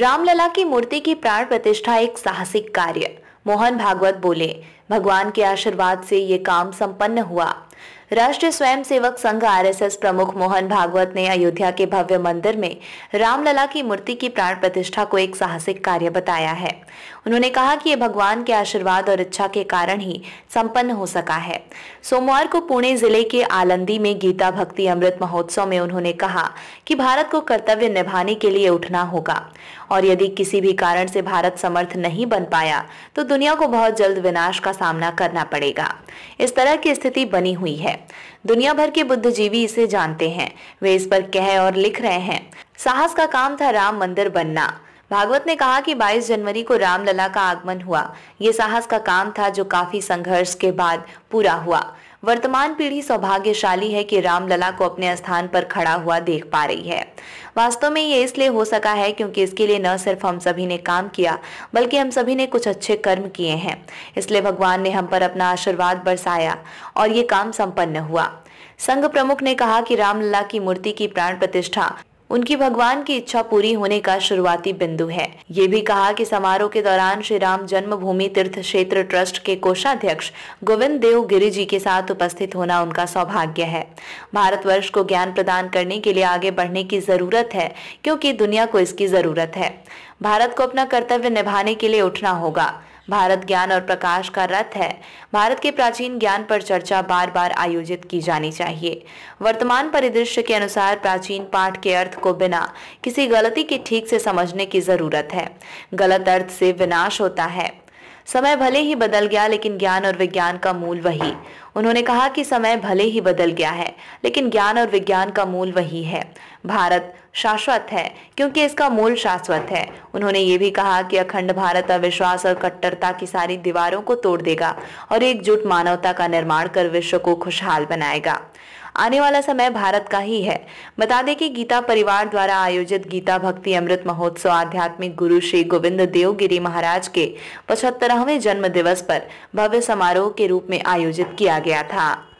रामलला की मूर्ति की प्राण प्रतिष्ठा एक साहसिक कार्य मोहन भागवत बोले भगवान के आशीर्वाद से ये काम संपन्न हुआ राष्ट्रीय स्वयंसेवक संघ आरएसएस प्रमुख मोहन भागवत ने अयोध्या के भव्य मंदिर में रामलला की मूर्ति की प्राण प्रतिष्ठा को एक साहसिक कार्य बताया है उन्होंने कहा कि ये भगवान के आशीर्वाद और इच्छा के कारण ही संपन्न हो सका है सोमवार को पुणे जिले के आलंदी में गीता भक्ति अमृत महोत्सव में उन्होंने कहा कि भारत को कर्तव्य निभाने के लिए उठना होगा और यदि किसी भी कारण से भारत समर्थ नहीं बन पाया तो दुनिया को बहुत जल्द विनाश का सामना करना पड़ेगा इस तरह की स्थिति बनी हुई है दुनिया भर के बुद्धिजीवी इसे जानते हैं वे इस पर कह और लिख रहे हैं साहस का काम था राम मंदिर बनना भागवत ने कहा कि 22 जनवरी को रामलला का आगमन हुआ ये साहस का काम था जो काफी संघर्ष के बाद पूरा हुआ वर्तमान पीढ़ी सौभाग्यशाली है कि रामलला को अपने स्थान पर खड़ा हुआ देख पा रही है वास्तव में ये इसलिए हो सका है क्योंकि इसके लिए न सिर्फ हम सभी ने काम किया बल्कि हम सभी ने कुछ अच्छे कर्म किए हैं इसलिए भगवान ने हम पर अपना आशीर्वाद बरसाया और ये काम संपन्न हुआ संघ प्रमुख ने कहा कि रामलला की मूर्ति की प्राण प्रतिष्ठा उनकी भगवान की इच्छा पूरी होने का शुरुआती बिंदु है ये भी कहा कि समारोह के दौरान श्री राम जन्मभूमि तीर्थ क्षेत्र ट्रस्ट के कोषाध्यक्ष गोविंद देव गिरी जी के साथ उपस्थित होना उनका सौभाग्य है भारत वर्ष को ज्ञान प्रदान करने के लिए आगे बढ़ने की जरूरत है क्योंकि दुनिया को इसकी जरूरत है भारत को अपना कर्तव्य निभाने के लिए उठना होगा भारत ज्ञान और प्रकाश का रथ है भारत के प्राचीन ज्ञान पर चर्चा बार बार आयोजित की जानी चाहिए वर्तमान परिदृश्य के अनुसार प्राचीन पाठ के अर्थ को बिना किसी गलती के ठीक से समझने की जरूरत है गलत अर्थ से विनाश होता है समय भले ही बदल गया लेकिन ज्ञान और विज्ञान का मूल वही उन्होंने कहा कि समय भले ही बदल गया है लेकिन ज्ञान और विज्ञान का मूल वही है भारत शाश्वत है क्योंकि इसका मूल शाश्वत है उन्होंने ये भी कहा कि अखंड भारत अविश्वास और कट्टरता की सारी दीवारों को तोड़ देगा और एकजुट मानवता का निर्माण कर विश्व को खुशहाल बनाएगा आने वाला समय भारत का ही है बता दें कि गीता परिवार द्वारा आयोजित गीता भक्ति अमृत महोत्सव आध्यात्मिक गुरु श्री गोविंद देव गिरी महाराज के पचहत्तरवें जन्म दिवस पर भव्य समारोह के रूप में आयोजित किया गया था